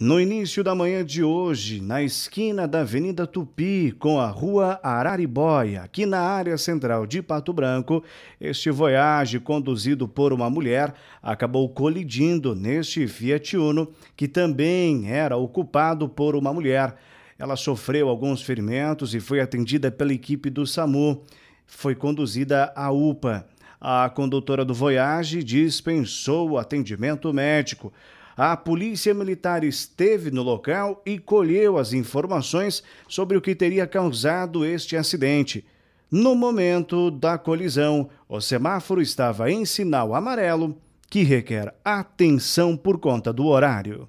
No início da manhã de hoje, na esquina da Avenida Tupi com a Rua Araribóia, aqui na área central de Pato Branco, este voyage conduzido por uma mulher acabou colidindo neste Fiat Uno, que também era ocupado por uma mulher. Ela sofreu alguns ferimentos e foi atendida pela equipe do SAMU. Foi conduzida à UPA. A condutora do voyage dispensou o atendimento médico. A polícia militar esteve no local e colheu as informações sobre o que teria causado este acidente. No momento da colisão, o semáforo estava em sinal amarelo, que requer atenção por conta do horário.